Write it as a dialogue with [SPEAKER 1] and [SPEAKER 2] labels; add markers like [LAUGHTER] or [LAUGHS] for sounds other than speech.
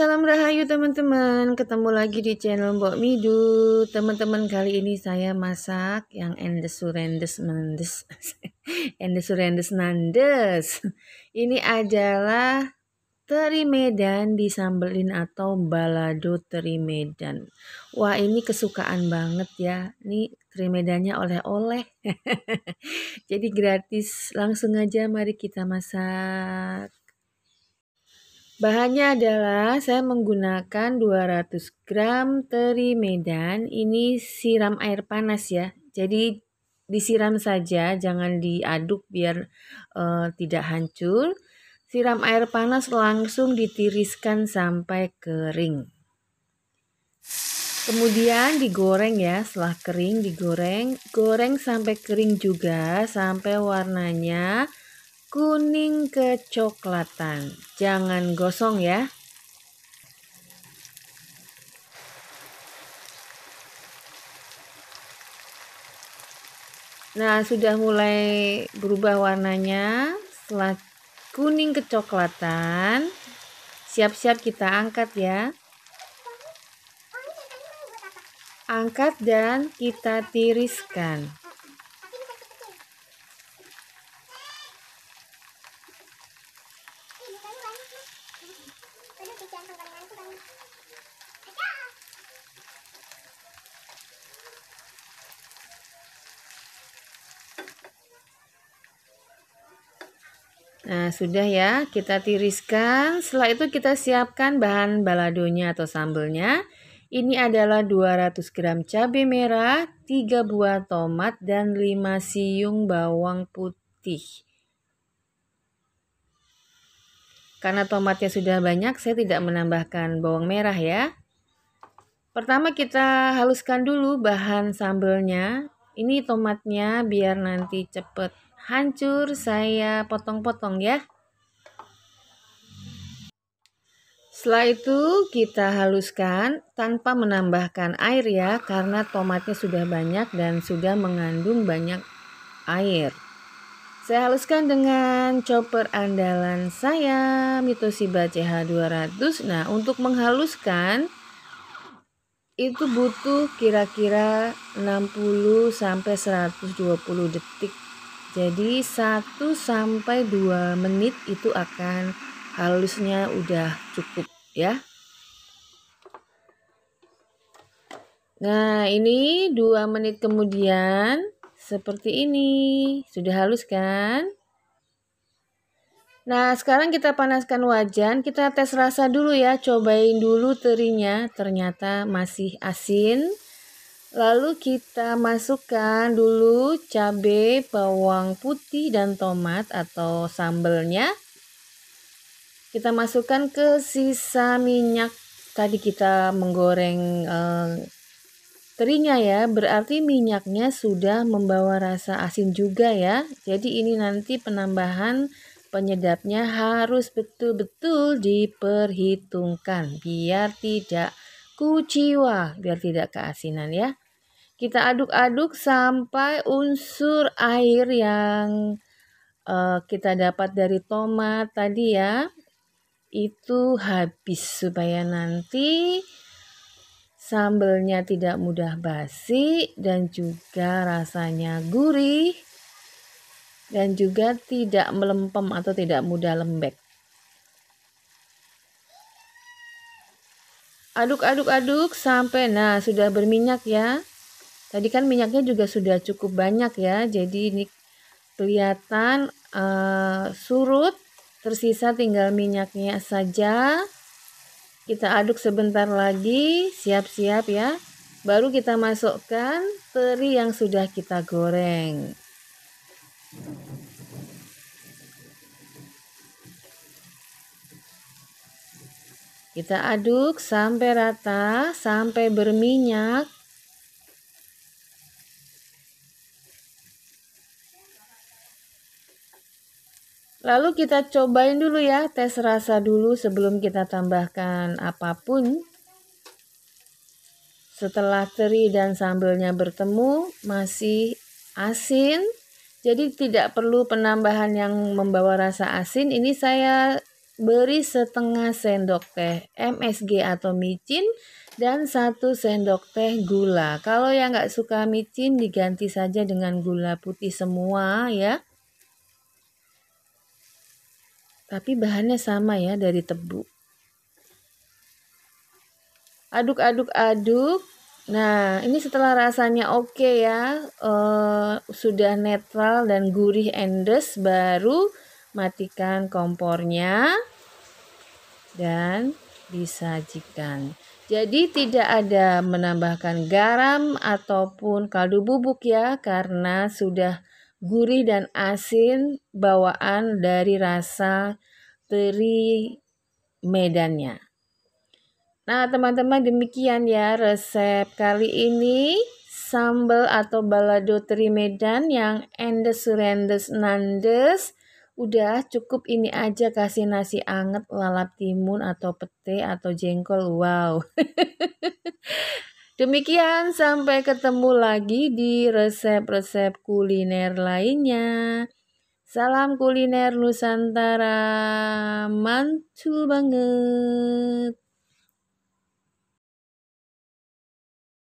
[SPEAKER 1] salam rahayu teman-teman. Ketemu lagi di channel Mbok Midu. Teman-teman kali ini saya masak yang endes surendes nandes. [LAUGHS] endes surendes nandes. Ini adalah teri medan disambelin atau balado teri medan. Wah, ini kesukaan banget ya. Ini teri medannya oleh-oleh. [LAUGHS] Jadi gratis. Langsung aja mari kita masak. Bahannya adalah saya menggunakan 200 gram teri medan, ini siram air panas ya. Jadi disiram saja, jangan diaduk biar uh, tidak hancur. Siram air panas langsung ditiriskan sampai kering. Kemudian digoreng ya, setelah kering digoreng, goreng sampai kering juga sampai warnanya kuning kecoklatan. Jangan gosong ya. Nah, sudah mulai berubah warnanya. Setelah kuning kecoklatan, siap-siap kita angkat ya. Angkat dan kita tiriskan. Kan. Nah, sudah ya, kita tiriskan. Setelah itu kita siapkan bahan baladonya atau sambelnya. Ini adalah 200 gram cabai merah, 3 buah tomat, dan 5 siung bawang putih. Karena tomatnya sudah banyak, saya tidak menambahkan bawang merah ya. Pertama kita haluskan dulu bahan sambelnya. Ini tomatnya biar nanti cepat hancur, saya potong-potong ya. Setelah itu kita haluskan tanpa menambahkan air ya karena tomatnya sudah banyak dan sudah mengandung banyak air. Saya haluskan dengan chopper andalan saya Mitosiba CH200. Nah, untuk menghaluskan itu butuh kira-kira 60 sampai 120 detik. Jadi 1 sampai 2 menit itu akan halusnya udah cukup ya. Nah, ini 2 menit kemudian seperti ini. Sudah halus kan? Nah, sekarang kita panaskan wajan. Kita tes rasa dulu ya. Cobain dulu terinya. Ternyata masih asin. Lalu kita masukkan dulu cabai, bawang putih, dan tomat atau sambelnya. Kita masukkan ke sisa minyak tadi kita menggoreng eh, Terinya ya, berarti minyaknya sudah membawa rasa asin juga ya. Jadi ini nanti penambahan penyedapnya harus betul-betul diperhitungkan biar tidak kuciwa, biar tidak keasinan ya. Kita aduk-aduk sampai unsur air yang uh, kita dapat dari tomat tadi ya itu habis supaya nanti Sambelnya tidak mudah basi dan juga rasanya gurih dan juga tidak melempem atau tidak mudah lembek. Aduk-aduk-aduk sampai nah sudah berminyak ya. Tadi kan minyaknya juga sudah cukup banyak ya. Jadi ini kelihatan uh, surut, tersisa tinggal minyaknya saja. Kita aduk sebentar lagi, siap-siap ya. Baru kita masukkan teri yang sudah kita goreng. Kita aduk sampai rata, sampai berminyak. Lalu kita cobain dulu ya, tes rasa dulu sebelum kita tambahkan apapun. Setelah teri dan sambelnya bertemu, masih asin. Jadi tidak perlu penambahan yang membawa rasa asin. Ini saya beri setengah sendok teh MSG atau micin dan satu sendok teh gula. Kalau yang nggak suka micin diganti saja dengan gula putih semua ya. Tapi bahannya sama ya dari tebu. Aduk-aduk-aduk. Nah, ini setelah rasanya oke okay ya, uh, sudah netral dan gurih endes, baru matikan kompornya dan disajikan. Jadi tidak ada menambahkan garam ataupun kaldu bubuk ya karena sudah gurih dan asin bawaan dari rasa teri medannya. Nah, teman-teman demikian ya resep kali ini sambal atau balado teri medan yang endes surendes nandes. Udah cukup ini aja kasih nasi anget lalap timun atau pete atau jengkol. Wow. [LAUGHS] Demikian, sampai ketemu lagi di resep-resep kuliner lainnya. Salam kuliner Nusantara, mantul banget!